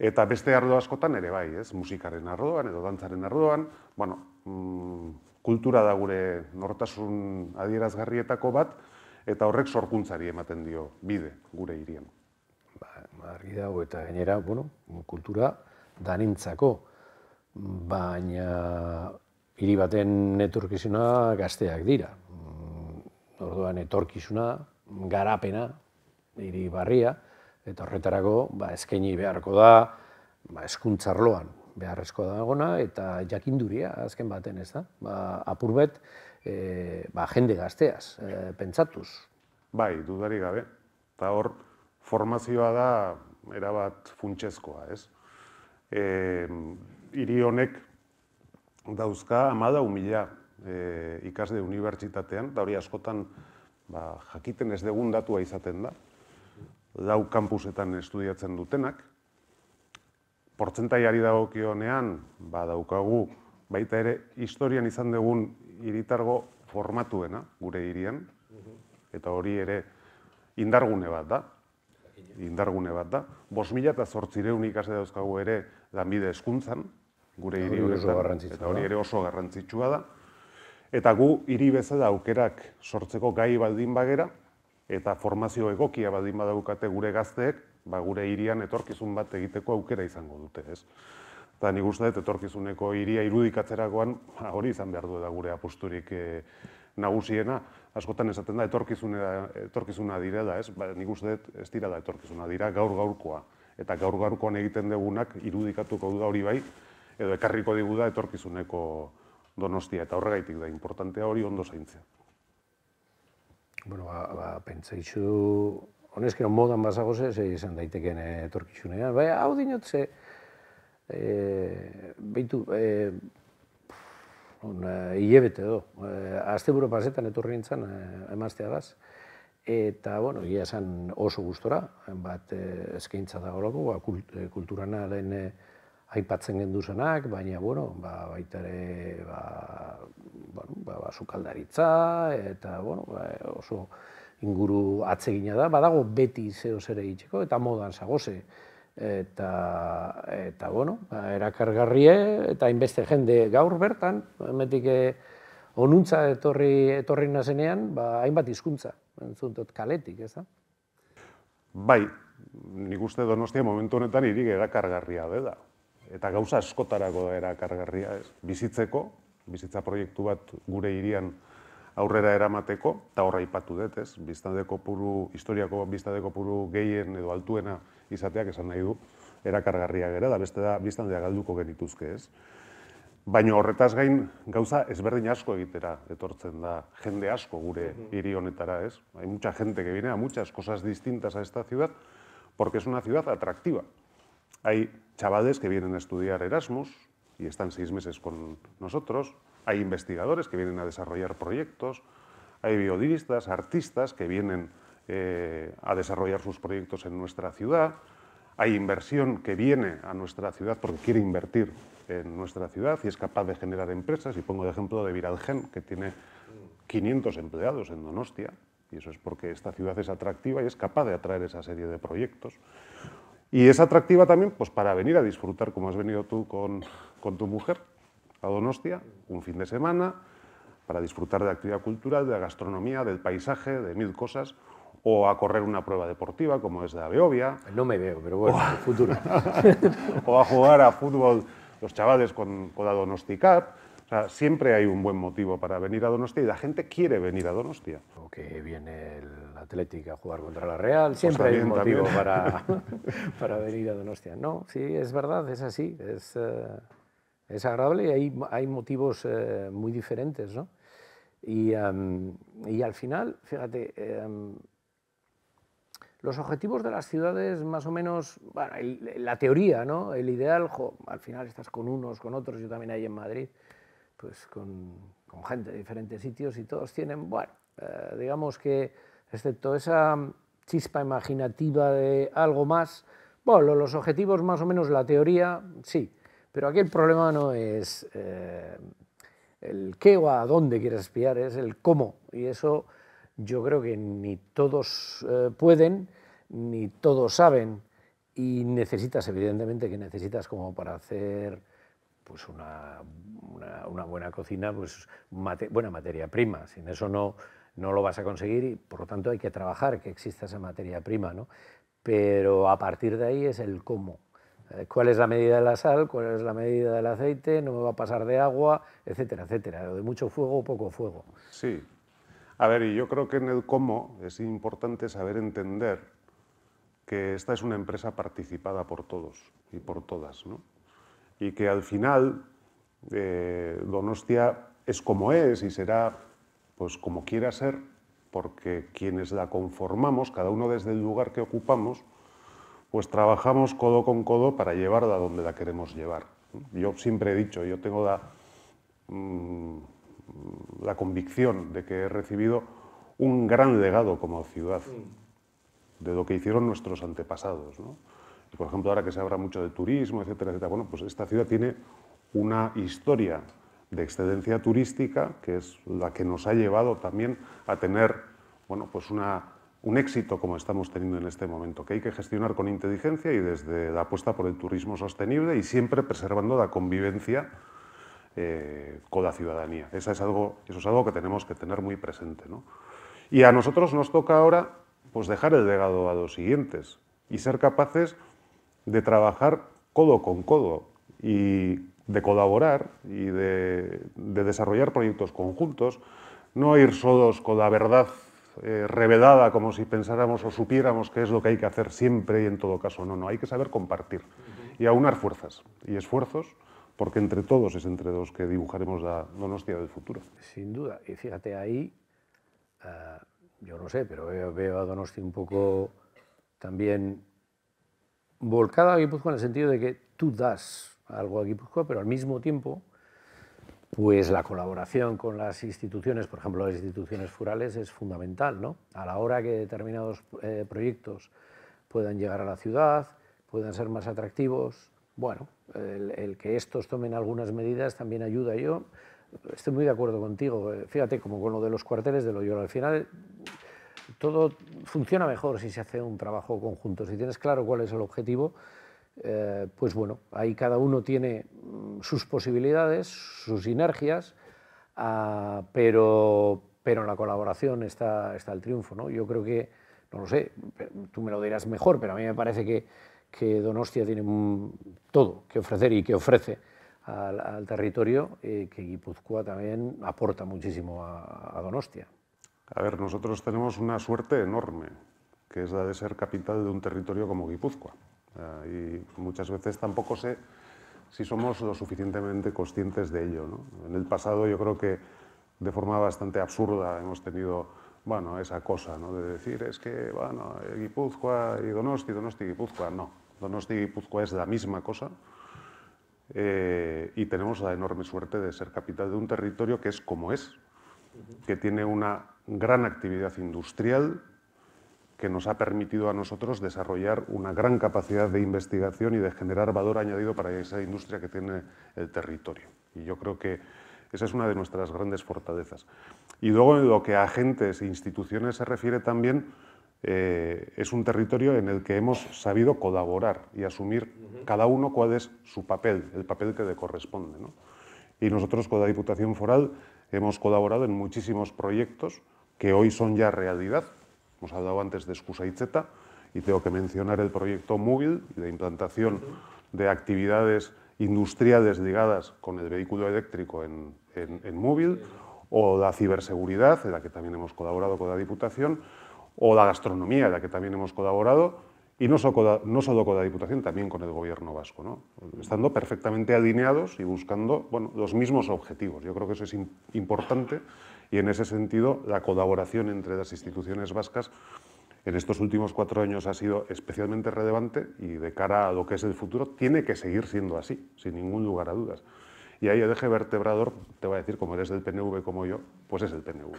Eta beste ardo askotan ere bai, ez? Musikaren ardoan edo dantzaren ardoan, bueno, mm, kultura da gure nortasun adierazgarrietako bat eta horrek sorkuntzari ematen dio bide gure hirien. Ba, ba, argi dago eta gainera, bueno, kultura danintzako baina hiri baten etorkizuna gazteak dira. Mm, orduan etorkizuna, garapena, hiri barria, Eta horretarago, ba, eskaini beharko da, ba, eskuntzarloan beharrezko dagona, eta jakinduria, azken baten ez da, ba, apur bet, eh, ba, jende gazteaz, e, pentsatuz. Bai, dudari gabe. Eta hor, formazioa da, erabat funtsezkoa, ez? E, iri honek dauzka amada humila e, eh, ikasde unibertsitatean, eta hori askotan ba, jakiten ez degun datua izaten da, lau kampusetan estudiatzen dutenak. Portzentaiari dagokionean, ba daukagu baita ere historian izan dugun hiritargo formatuena gure hirian eta hori ere indargune bat da. Indargune bat da. Bost mila eta zortzireun dauzkagu ere lanbide eskuntzan, gure hiri horretan, eta hori ere oso garrantzitsua da. Eta gu hiri bezala aukerak sortzeko gai baldin bagera, eta formazio egokia badin badaukate gure gazteek, ba, gure hirian etorkizun bat egiteko aukera izango dute, ez? Eta nik uste dut etorkizuneko hiria irudikatzeragoan, ba, hori izan behar du da gure apusturik eh, nagusiena, askotan esaten da etorkizunera, etorkizuna dire da, ez? Ba, nik uste dut ez dira da etorkizuna dira gaur gaurkoa eta gaur gaurkoan egiten dugunak irudikatuko da hori bai edo ekarriko digu da etorkizuneko Donostia eta horregaitik da importantea hori ondo zaintzea. Bueno, ba, ba, pentsaitzu, honezkero modan bazagoze, ze izan daiteken eh, etorkizunean, bai, Baina, hau dinot, ze, e, behitu, e, hile e, pasetan etorri nintzen, e, Eta, bueno, ia esan oso gustora, bat eskaintza da horako, ba, kulturana den, aipatzen gendu zenak, baina bueno, ba, baita ere ba, bueno, ba, sukaldaritza ba, eta bueno, ba, oso inguru atzegina da, badago beti zeo ere hitzeko eta modan zagoze. Eta, eta bueno, ba, erakargarrie eta inbeste jende gaur bertan, emetik eh, onuntza etorri, etorri nazenean, ba, hainbat izkuntza, entzun kaletik, ez da? Bai, nik uste donostia momentu honetan irik erakargarria da eta gauza askotarako da erakargarria, ez? Bizitzeko, bizitza proiektu bat gure hirian aurrera eramateko eta horra aipatu dut, ez? kopuru historiako biztande kopuru gehien edo altuena izateak esan nahi du erakargarria gera da beste da biztandea galduko genituzke, ez? Baina horretaz gain gauza ezberdin asko egitera etortzen da jende asko gure hiri honetara, ez? Hai mucha gente que viene a muchas cosas distintas a esta ciudad porque es una ciudad atractiva. Hai chavales que vienen a estudiar Erasmus y están seis meses con nosotros, hay investigadores que vienen a desarrollar proyectos, hay biodistas, artistas que vienen eh, a desarrollar sus proyectos en nuestra ciudad, hay inversión que viene a nuestra ciudad porque quiere invertir en nuestra ciudad y es capaz de generar empresas. Y pongo de ejemplo de Viralgen, que tiene 500 empleados en Donostia, y eso es porque esta ciudad es atractiva y es capaz de atraer esa serie de proyectos. Y es atractiva también pues, para venir a disfrutar, como has venido tú con, con tu mujer a Donostia, un fin de semana, para disfrutar de actividad cultural, de la gastronomía, del paisaje, de mil cosas, o a correr una prueba deportiva como es la No me veo, pero bueno, el futuro. (laughs) o a jugar a fútbol los chavales con, con la Cup. O sea, siempre hay un buen motivo para venir a Donostia y la gente quiere venir a Donostia. O que viene el Atlética, jugar contra la Real, pues siempre hay un motivo para, (laughs) para, venir a Donostia. No, sí, es verdad, es así, es, eh, es agradable y hay, hay motivos eh, muy diferentes, ¿no? Y, em, al final, fíjate, em, los objetivos de las ciudades, más o menos, bueno, la teoría, ¿no? El ideal, al final estás con unos, con otros, yo también ahí en Madrid, pues con, gente de diferentes sitios y todos tienen, bueno, eh, digamos que excepto este, esa chispa imaginativa de algo más. Bueno, los objetivos más o menos, la teoría, sí, pero aquí el problema no es eh, el qué o a dónde quieres espiar, es el cómo. Y eso yo creo que ni todos eh, pueden, ni todos saben. Y necesitas, evidentemente, que necesitas como para hacer pues una, buena cocina, pues buena materia prima. Sin eso no, no lo vas a conseguir y por lo tanto hay que trabajar que exista esa materia prima, ¿no? Pero a partir de ahí es el cómo. Eh, ¿Cuál es la medida de la sal? ¿Cuál es la medida del aceite? ¿No me va a pasar de agua? Etcétera, etcétera. de mucho fuego, o poco fuego. Sí. A ver, y yo creo que en el cómo es importante saber entender que esta es una empresa participada por todos y por todas, ¿no? Y que al final eh, Donostia es como es y será pues como quiera ser, porque quienes la conformamos, cada uno desde el lugar que ocupamos, pues trabajamos codo con codo para llevarla a donde la queremos llevar. Yo siempre he dicho, yo tengo mm, la, convicción de que he recibido un gran legado como ciudad de lo que hicieron nuestros antepasados. por ejemplo, ahora que se habla mucho de turismo, etcétera, etcétera, bueno, pues esta ciudad tiene una historia de excedencia turística, que es la que nos ha llevado también a tener bueno, pues una, un éxito como estamos teniendo en este momento, que hay que gestionar con inteligencia y desde la apuesta por el turismo sostenible y siempre preservando la convivencia eh, con la ciudadanía. Eso es, algo, eso es algo que tenemos que tener muy presente. ¿no? Y a nosotros nos toca ahora pues, dejar el legado a los siguientes y ser capaces de trabajar codo con codo y de colaborar y de, desarrollar proyectos conjuntos, no ir solos con la verdad eh, revelada como si pensáramos o supiéramos qué es lo que hay que hacer siempre y en todo caso. No, no, hay que saber compartir y aunar fuerzas y esfuerzos porque entre todos es entre dos que dibujaremos la Donostia del futuro. Sin duda, y fíjate ahí, ah, yo no sé, pero veo, a Donostia un poco también volcada a poco en el sentido de que tú das algo a pero al mismo tiempo, pues la colaboración con las instituciones, por ejemplo, las instituciones forales, es fundamental, ¿no? A la hora que determinados eh, proyectos puedan llegar a la ciudad, puedan ser más atractivos, bueno, el, que estos tomen algunas medidas también ayuda. Yo estoy muy de acuerdo contigo. Eh, fíjate, como con lo de los cuarteles de Loyola, al final todo funciona mejor si se hace un trabajo conjunto. Si tienes claro cuál es el objetivo, eh, pues bueno, ahí cada uno tiene mm, sus posibilidades, sus sinergias, ah, pero, pero en la colaboración está, está el triunfo. ¿no? Yo creo que, no lo sé, tú me lo dirás mejor, pero a mí me parece que, Donostia tiene todo que ofrecer y que ofrece al, territorio, eh, que Guipúzcoa también aporta muchísimo a Donostia. A ver, nosotros tenemos una suerte enorme, que es la de ser capital de un territorio como Guipúzcoa y muchas veces tampoco sé si somos lo suficientemente conscientes de ello. En el pasado yo creo que de forma bastante absurda hemos tenido esa cosa de decir es que bueno, Guipúzcoa y Donosti, Donosti y Guipúzcoa, no. Donosti y Guipúzcoa es la misma cosa eh, y tenemos la enorme suerte de ser capital de un territorio que es como es, que tiene una gran actividad industrial, que nos ha permitido a nosotros desarrollar una gran capacidad de investigación y de generar valor añadido para esa industria que tiene el territorio. Y yo creo que esa es una de nuestras grandes fortalezas. Y luego, en lo que a agentes e instituciones se refiere también, eh, es un territorio en el que hemos sabido colaborar y asumir cada uno cuál es su papel, el papel que le corresponde. Y nosotros con la Diputación Foral hemos colaborado en muchísimos proyectos que hoy son ya realidad, Hemos hablado antes de Excusa y Zeta y tengo que mencionar el proyecto Móvil de implantación de actividades industriales ligadas con el vehículo eléctrico en, en, Móvil o la ciberseguridad, en la que también hemos colaborado con la Diputación, o la gastronomía, en la que también hemos colaborado, y no solo con la, no solo con la Diputación, también con el Gobierno vasco, estando perfectamente alineados y buscando bueno, los mismos objetivos. Yo creo que eso es importante y en ese sentido, la colaboración entre las instituciones vascas en estos últimos cuatro años ha sido especialmente relevante y de cara a lo que es el futuro tiene que seguir siendo así, sin ningún lugar a dudas. Y ahí el eje vertebrador, te voy a decir, como eres del PNV como yo, pues es el PNV.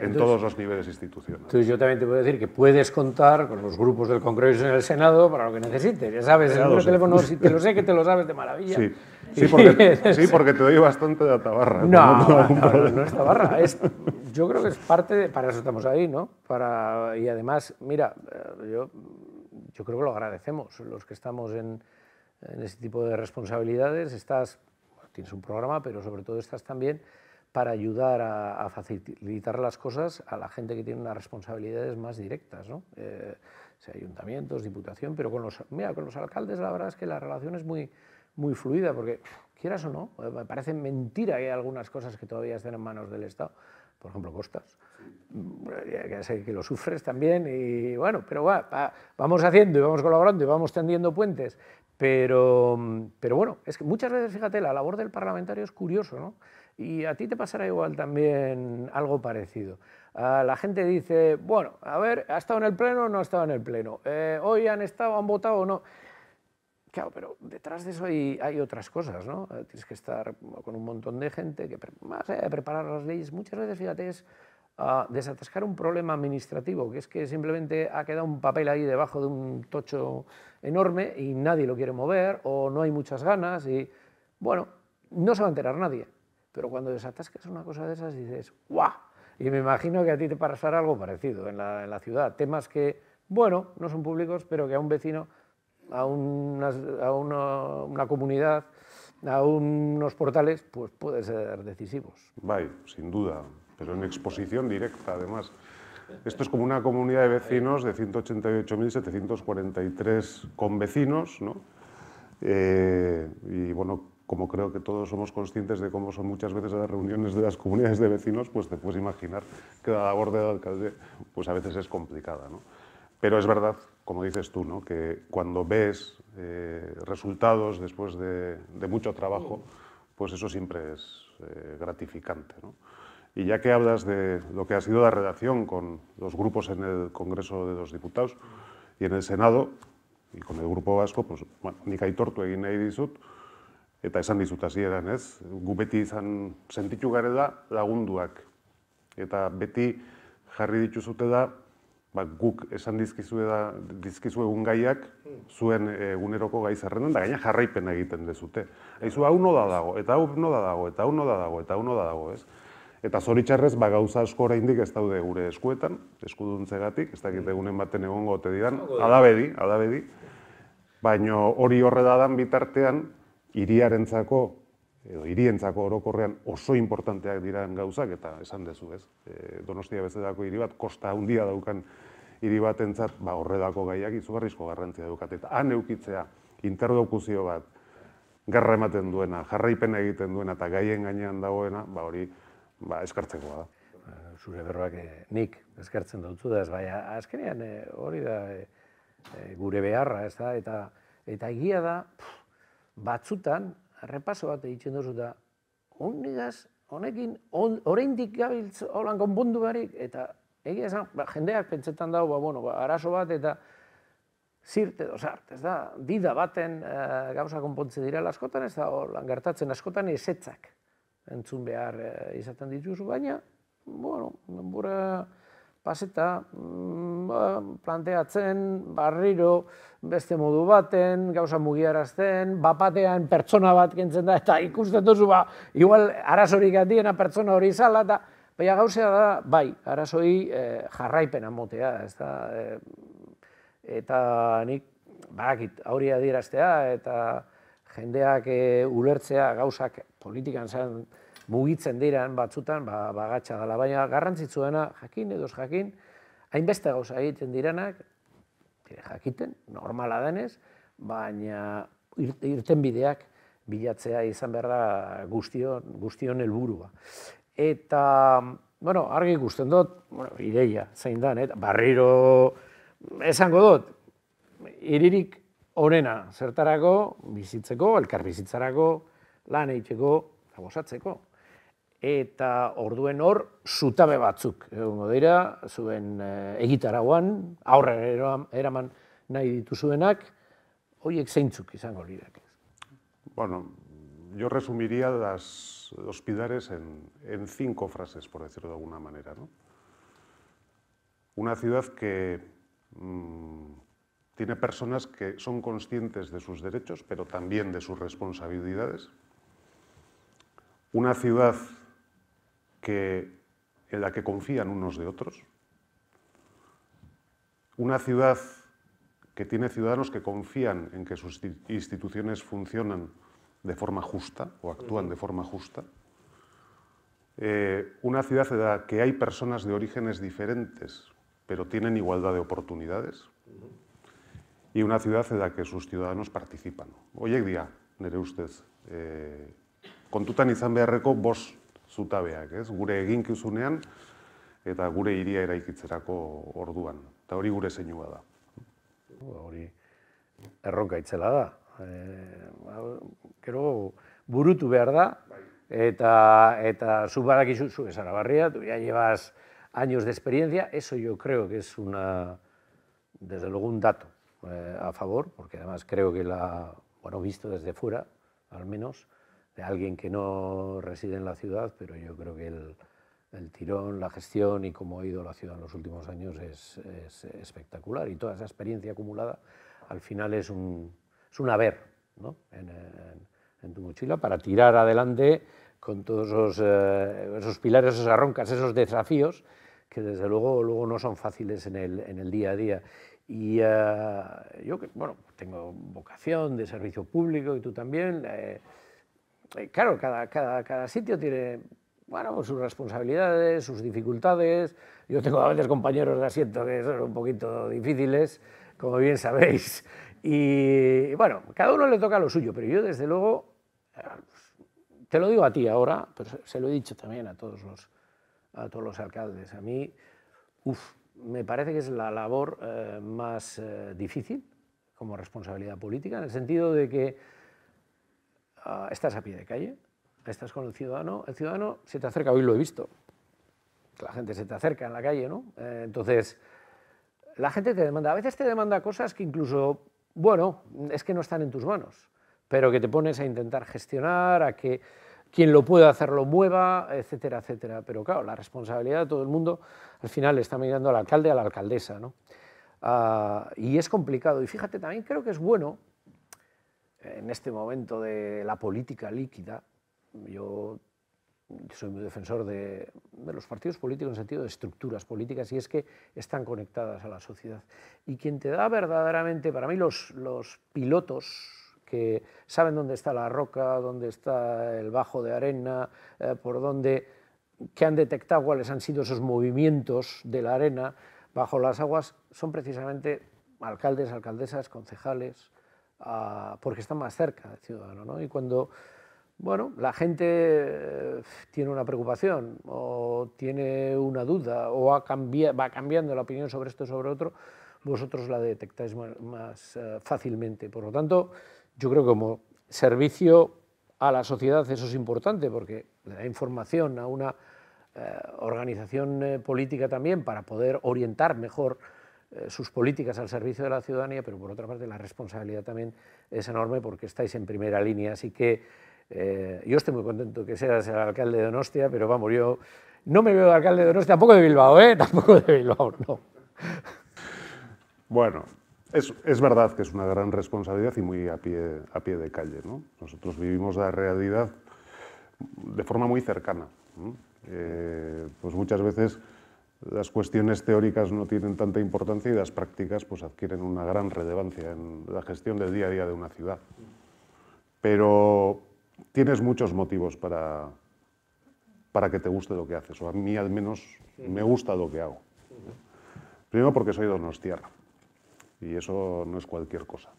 en todos los niveles institucionales. Entonces yo también te puedo decir que puedes contar con los grupos del Congreso y el Senado para lo que necesites. Ya sabes, el número teléfono, si te lo sé que te lo sabes de maravilla. Sí. Sí porque, (laughs) porque te doy bastante de Atabarra. No, no, es Atabarra. yo creo que es parte de. Para eso estamos ahí, ¿no? Para, y además, mira, eh, yo, yo creo que lo agradecemos los que estamos en, ese tipo de responsabilidades. Estás, tienes un programa, pero sobre todo estás también para ayudar a, facilitar las cosas a la gente que tiene unas responsabilidades más directas, ¿no? Eh, sea ayuntamientos, diputación, pero con los, mira, con los alcaldes la verdad es que la relación es muy, muy fluida, porque quieras o no, eh, me parece mentira que hay algunas cosas que todavía estén en manos del Estado, por ejemplo, costas, mm, sé que lo sufres también, y bueno, pero va, vamos haciendo y vamos colaborando y vamos tendiendo puentes, pero, mm, pero bueno, es que muchas veces, fíjate, la labor del parlamentario es curioso, ¿no? Y a ti te pasará igual también algo parecido. Ah, la gente dice, bueno, a ver, ¿ha estado en el pleno o no ha estado en el pleno? Eh, ¿Hoy han estado, han votado o no? Claro, pero detrás de eso hay, hay, otras cosas, ¿no? Eh, tienes que estar con un montón de gente que, más de eh, preparar las leyes, muchas veces, fíjate, es ah, desatascar un problema administrativo, que es que simplemente ha quedado un papel ahí debajo de un tocho enorme y nadie lo quiere mover o no hay muchas ganas y, bueno, no se va a enterar nadie. Pero cuando desatascas una cosa de esas dices, ¡guau! Y me imagino que a ti te pasará algo parecido en la ciudad. Temas que, bueno, no son públicos, pero que a un vecino a, una, comunidad, a unos portales, pues puede ser decisivos. vaya sin duda, pero en exposición directa además. Esto es como una comunidad de vecinos de 188.743 convecinos, ¿no? Eh, y bueno, como creo que todos somos conscientes de cómo son muchas veces las reuniones de las comunidades de vecinos, pues te puedes imaginar que la labor del alcalde pues a veces es complicada. ¿no? Pero es verdad como dices tú, ¿no? que cuando ves eh, resultados después de, mucho trabajo, pues eso siempre es eh, gratificante. ¿no? Y ya que hablas de lo que ha sido la relación con los grupos en el Congreso de los Diputados y en el Senado, y con el Grupo Vasco, pues, ni nik torto egin nahi dizut, eta esan dizut hasieran es, gu beti izan sentitu garela lagunduak. Eta beti jarri da ba, guk esan dizkizue da, dizkizu egun gaiak zuen eh, eguneroko gai zerrenden, da gaina jarraipena egiten dezute. Haizu, hau da dago, eta hau da dago, eta hau da dago, eta hau da dago, ez? Eta zoritxarrez, ba, gauza asko oraindik ez daude gure eskuetan, eskuduntzegatik, ez dakit mm. egunen baten egongo ote didan, adabedi, adabedi. Baina hori horre dan bitartean, iriarentzako edo hirientzako orokorrean oso importanteak diran gauzak eta esan dezu, ez? E, Donostia bezalako hiri bat kosta handia daukan hiri batentzat ba horrelako gaiak izugarrizko garrantzia dukate eta han eukitzea interdokuzio bat gerra ematen duena jarraipen egiten duena eta gaien gainean dagoena ba hori ba eskartzekoa da ba, zure berroak eh, nik eskartzen dutzu da baina azkenean eh, hori da eh, gure beharra ez da eta eta egia da batzutan errepaso bat egiten duzu da honegaz Honekin, oraindik gabiltz, holan konbundu barik, eta Egia esan, ba, jendeak pentsetan dago, ba, bueno, ba, bat eta zirte dozart, ez da, dida baten e, gauza konpontze dira askotan, ez da, gertatzen askotan esetzak entzun behar eh, izaten dituzu, baina, bueno, paseta, mm, ba, planteatzen, barriro, beste modu baten, gauza mugiarazten, bapatean pertsona bat kentzen da, eta ikusten duzu, ba, igual arazorik handiena pertsona hori izala, eta, Baina gauzea da, bai, arazoi e, eh, jarraipena motea, ez da, e, eh, eta nik, bakit, hori adieraztea, eta jendeak eh, ulertzea gauzak politikan zen mugitzen diren batzutan, ba, bagatxa dela, baina garrantzitsuena jakin edo jakin, hainbeste gauza egiten direnak, dire, jakiten, normala denez, baina irten bideak bilatzea izan behar da guztion, guztion helburua. Eta, bueno, argi ikusten dut, bueno, ideia, zein da, eta barriro esango dut, iririk horrena zertarako, bizitzeko, elkar bizitzarako, lan egiteko, Eta orduen hor, zutabe batzuk, egongo dira, zuen eh, egitaragoan, aurre eraman nahi dituzuenak, horiek zeintzuk izango lirak. Bueno, yo resumiría los pilares en, cinco frases, por decirlo de alguna manera. Una ciudad que mm, tiene personas que son conscientes de sus derechos, pero también de sus responsabilidades. Una ciudad en la que confían unos de otros. Una ciudad que tiene ciudadanos que confían en que sus instituciones funcionan de forma justa o actúan de forma justa. Eh, una ciudad en que hay personas de orígenes diferentes, pero tienen igualdad de oportunidades. Uh Y una ciudad en la que sus ciudadanos participan. Hoy en día, nere usted, eh, kontutan izan beharreko bos zutabeak, ez? gure eginkizunean eta gure iria eraikitzerako orduan. Eta hori gure zeinua da. Hori erronka itzela da, creo eh, gero burutu verdad eta, eta zu badakizu, zu tú ya llevas años de experiencia, eso yo creo que es una, desde luego un dato eh, a favor, porque además creo que la, bueno, visto desde fuera, al menos, de alguien que no reside en la ciudad, pero yo creo que el, tirón, la gestión y cómo ha ido la ciudad en los últimos años es espectacular y toda esa experiencia acumulada al final es un, es un haber ¿no? en, tu mochila para tirar adelante con todos esos, eh, esos, pilares, esas roncas, esos desafíos que desde luego, luego no son fáciles en el, día a día. Y eh, yo, bueno, tengo vocación de servicio público y tú también. Eh, claro, cada, cada sitio tiene bueno, pues sus responsabilidades, sus dificultades. Yo tengo a veces compañeros de asiento que son un poquito difíciles, como bien sabéis, y bueno, cada uno le toca lo suyo, pero yo desde luego, eh, te lo digo a ti ahora, pero se lo he dicho también a todos los, a todos los alcaldes, a mí, me parece que es la labor eh, más eh, difícil como responsabilidad política, en el sentido de que ah, estás a pie de calle, estás con el ciudadano, el ciudadano se te acerca, hoy lo he visto, la gente se te acerca en la calle, ¿no? entonces, la gente te demanda, a veces te demanda cosas que incluso bueno, es que no están en tus manos, pero que te pones a intentar gestionar, a que quien lo pueda hacer lo mueva, etcétera, etcétera. Pero claro, la responsabilidad de todo el mundo al final está mirando al alcalde, a la alcaldesa, ¿no? Ah, y es complicado. Y fíjate, también creo que es bueno, en este momento de la política líquida, yo soy muy defensor de, los partidos políticos en sentido de estructuras políticas y es que están conectadas a la sociedad. Y quien te da verdaderamente, para mí los, pilotos que saben dónde está la roca, dónde está el bajo de arena, eh, por dónde, que han detectado cuáles han sido esos movimientos de la arena bajo las aguas, son precisamente alcaldes, alcaldesas, concejales, ah, porque están más cerca del ciudadano. ¿no? Y cuando bueno, la gente eh, tiene una preocupación o tiene una duda o va cambiando la opinión sobre esto o sobre otro, vosotros la detectáis más, eh, fácilmente. Por lo tanto, yo creo que como servicio a la sociedad eso es importante porque le da información a una eh, organización política también para poder orientar mejor sus políticas al servicio de la ciudadanía, pero por otra parte la responsabilidad también es enorme porque estáis en primera línea, así que eh, yo estoy muy contento que seas el alcalde de Donostia, pero vamos, yo no me veo alcalde de Donostia, tampoco de Bilbao, ¿eh? (laughs) Tampoco de Bilbao, no. Bueno, es, es, verdad que es una gran responsabilidad y muy a pie, a pie de calle, ¿no? Nosotros vivimos la realidad de forma muy cercana. Eh, pues muchas veces las cuestiones teóricas no tienen tanta importancia y las prácticas pues adquieren una gran relevancia en la gestión del día a día de una ciudad. Pero tienes muchos motivos para, para que te guste lo que haces, o a mí al menos me gusta lo que hago. Primero porque soy donostierra, y eso no es cualquier cosa.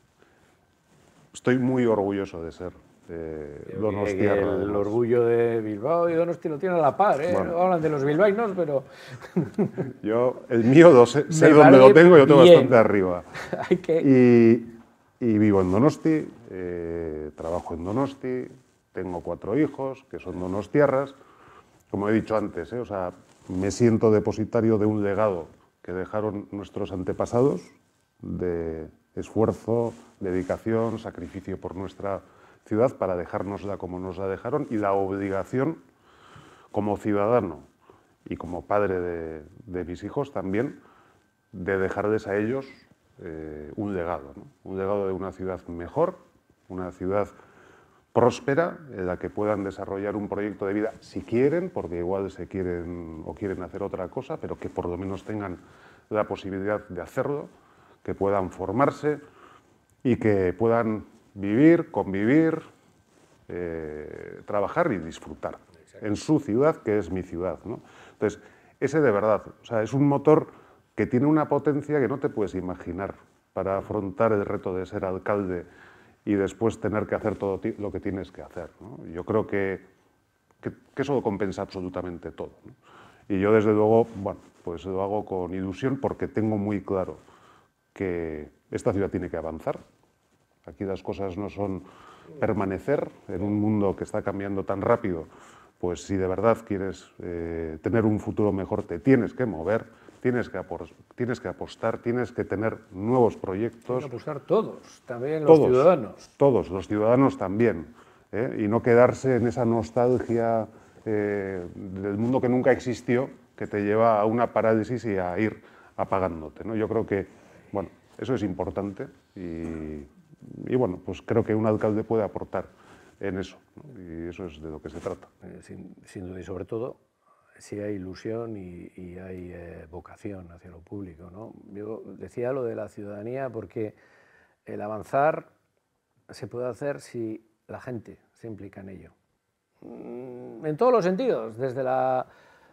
Estoy muy orgulloso de ser eh, El, orgullo de Bilbao y Donosti lo tienen a la par, ¿eh? Hablan de los bilbainos, pero... (laughs) yo, el mío, lo sé, donde lo tengo, yo tengo bastante arriba. (laughs) y, vivo en Donosti, eh, trabajo en Donosti, tengo cuatro hijos, que son donos tierras. Como he dicho antes, ¿eh? o sea, me siento depositario de un legado que dejaron nuestros antepasados de esfuerzo, dedicación, sacrificio por nuestra ciudad para dejárnosla como nos la dejaron y la obligación como ciudadano y como padre de, mis hijos también de dejarles a ellos eh, un legado, un legado de una ciudad mejor, una ciudad próspera en la que puedan desarrollar un proyecto de vida si quieren, porque igual se quieren o quieren hacer otra cosa, pero que por lo menos tengan la posibilidad de hacerlo, que puedan formarse y que puedan vivir, convivir, eh, trabajar y disfrutar en su ciudad, que es mi ciudad. ¿no? Entonces, ese de verdad, o sea, es un motor que tiene una potencia que no te puedes imaginar para afrontar el reto de ser alcalde y después tener que hacer todo lo que tienes que hacer. Yo creo que, que, eso compensa absolutamente todo. Y yo desde luego, bueno, pues lo hago con ilusión porque tengo muy claro que esta ciudad tiene que avanzar. Aquí las cosas no son permanecer en un mundo que está cambiando tan rápido. Pues si de verdad quieres eh, tener un futuro mejor, te tienes que mover tienes que, tienes que apostar, tienes que tener nuevos proyectos. Tienes que apostar todos, también los ciudadanos. Todos, los ciudadanos también. ¿eh? Y no quedarse en esa nostalgia eh, del mundo que nunca existió, que te lleva a una parálisis y a ir apagándote. ¿no? Yo creo que, bueno, eso es importante y, y bueno, pues creo que un alcalde puede aportar en eso. Y eso es de lo que se trata. Eh, sin duda, y sobre todo si hay ilusión y, hay eh, vocación hacia lo público. ¿no? Yo decía lo de la ciudadanía porque el avanzar se puede hacer si la gente se implica en ello. Mm, en todos los sentidos, desde la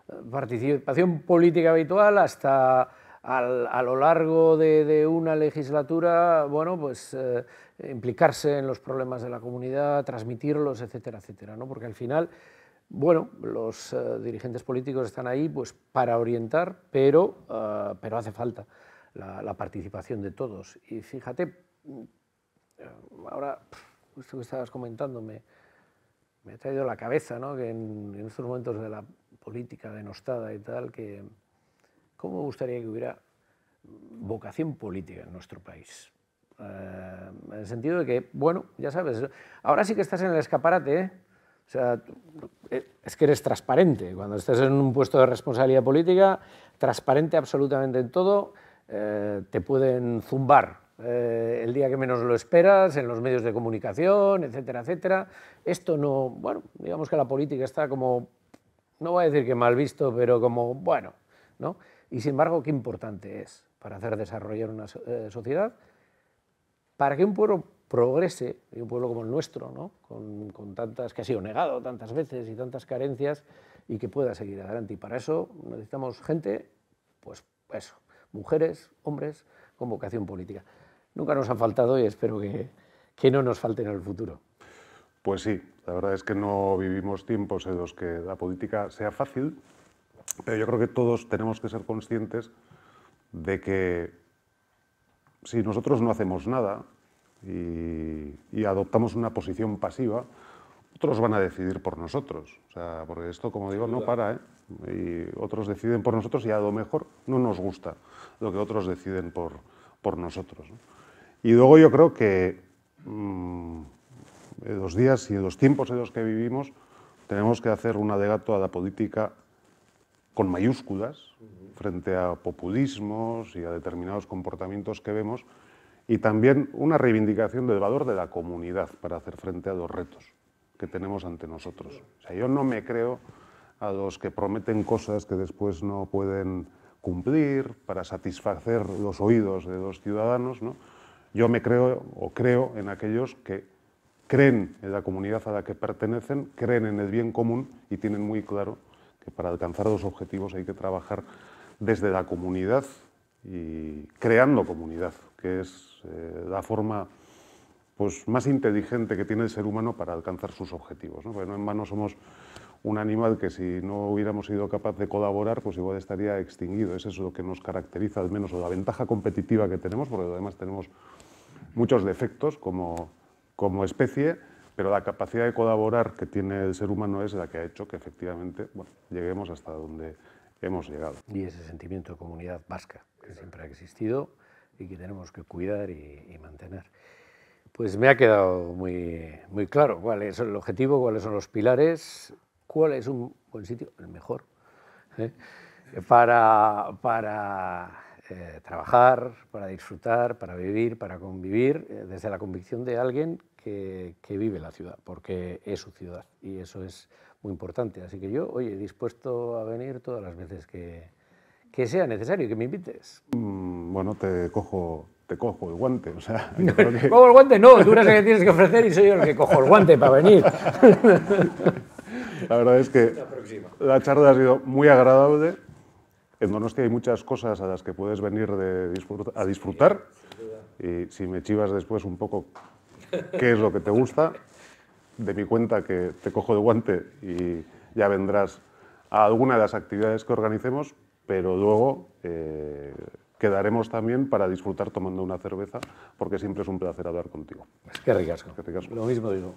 eh, participación política habitual hasta a lo largo de, una legislatura, bueno, pues eh, implicarse en los problemas de la comunidad, transmitirlos, etcétera, etcétera, ¿no? Porque al final bueno, los eh, dirigentes políticos están ahí pues, para orientar, pero, eh, hace falta la, participación de todos. Y fíjate, mm, ahora, esto que estabas comentando me, ha traído la cabeza, ¿no? que en, en, estos momentos de la política denostada y tal, que cómo me gustaría que hubiera vocación política en nuestro país. Eh, en el sentido de que, bueno, ya sabes, ahora sí que estás en el escaparate, ¿eh? O sea, eh, es que eres transparente. Cuando estás en un puesto de responsabilidad política, transparente absolutamente en todo, eh, te pueden zumbar eh, el día que menos lo esperas, en los medios de comunicación, etcétera, etcétera. Esto no, bueno, digamos que la política está como, no voy a decir que mal visto, pero como, bueno, ¿no? Y sin embargo, qué importante es para hacer desarrollar una sociedad, para que un pueblo progrese, y un pueblo como el nuestro, con, tantas, que ha sido negado tantas veces y tantas carencias, y que pueda seguir adelante. Y para eso necesitamos gente, pues eso, mujeres, hombres, con vocación política. Nunca nos ha faltado y espero que, que no nos falten en el futuro. Pues sí, la verdad es que no vivimos tiempos en los que la política sea fácil, pero yo creo que todos tenemos que ser conscientes de que si nosotros no hacemos nada, y, adoptamos una posición pasiva, otros van a decidir por nosotros. porque esto, como digo, no para. ¿eh? Y otros deciden por nosotros y a lo mejor no nos gusta lo que otros deciden por, nosotros. Y luego yo creo que mm, en los días y los tiempos en los que vivimos tenemos que hacer una gato a la política con mayúsculas frente a populismos y a determinados comportamientos que vemos y también una reivindicación del valor de la comunidad para hacer frente a los retos que tenemos ante nosotros. O sea, yo no me creo a los que prometen cosas que después no pueden cumplir para satisfacer los oídos de los ciudadanos. Yo me creo o creo en aquellos que creen en la comunidad a la que pertenecen, creen en el bien común y tienen muy claro que para alcanzar los objetivos hay que trabajar desde la comunidad y creando comunidad, que es eh, la forma pues, más inteligente que tiene el ser humano para alcanzar sus objetivos. ¿no? Porque no en vano somos un animal que si no hubiéramos sido capaz de colaborar, pues igual estaría extinguido. Eso es lo que nos caracteriza, al menos, o la ventaja competitiva que tenemos, porque además tenemos muchos defectos como, como especie, pero la capacidad de colaborar que tiene el ser humano es la que ha hecho que efectivamente lleguemos hasta donde hemos llegado. Y ese sentimiento de comunidad vasca que siempre ha existido y que tenemos que cuidar y, mantener. Pues me ha quedado muy, muy claro cuál es el objetivo, cuáles son los pilares, cuál es un buen sitio, el mejor, ¿eh? para, para eh, trabajar, para disfrutar, para vivir, para convivir, eh, desde la convicción de alguien que, que, vive la ciudad, porque es su ciudad y eso es muy importante. Así que yo, oye, dispuesto a venir todas las veces que, que sea necesario que me invites. Mm, bueno, te cojo, te cojo el guante. O (laughs) el guante, no, tú eres el que tienes que ofrecer y soy yo el que cojo el guante para venir. (laughs) la verdad es que la, charla ha sido muy agradable. En que hay muchas cosas a las que puedes venir a disfrutar. Y si me chivas después un poco qué es lo que te gusta, de mi cuenta que te cojo de guante y ya vendrás a alguna de las actividades que organicemos, pero luego eh, quedaremos también para disfrutar tomando una cerveza, porque siempre es un placer hablar contigo. Es Lo mismo digo.